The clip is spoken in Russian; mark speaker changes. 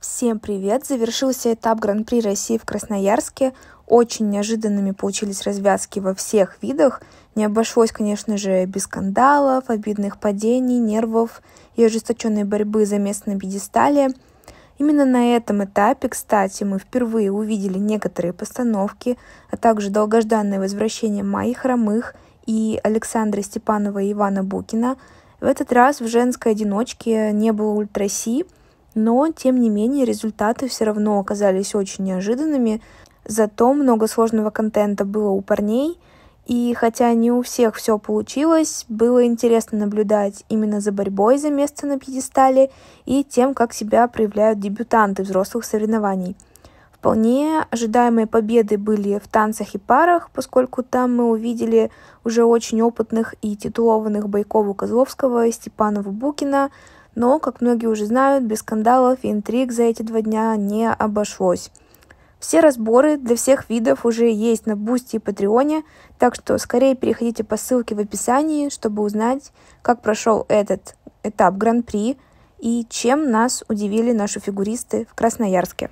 Speaker 1: Всем привет! Завершился этап Гран-при России в Красноярске. Очень неожиданными получились развязки во всех видах. Не обошлось, конечно же, без скандалов, обидных падений, нервов и ожесточенной борьбы за место на пьедестале. Именно на этом этапе, кстати, мы впервые увидели некоторые постановки, а также долгожданное возвращение Майи Хромых и Александра Степанова и Ивана Букина. В этот раз в женской одиночке не было ультраси, но, тем не менее, результаты все равно оказались очень неожиданными. Зато много сложного контента было у парней. И хотя не у всех все получилось, было интересно наблюдать именно за борьбой за место на пьедестале и тем, как себя проявляют дебютанты взрослых соревнований. Вполне ожидаемые победы были в танцах и парах, поскольку там мы увидели уже очень опытных и титулованных Бойкову Козловского и Степанова Букина, но, как многие уже знают, без скандалов и интриг за эти два дня не обошлось. Все разборы для всех видов уже есть на Бусти и Патреоне, так что скорее переходите по ссылке в описании, чтобы узнать, как прошел этот этап Гран-при и чем нас удивили наши фигуристы в Красноярске.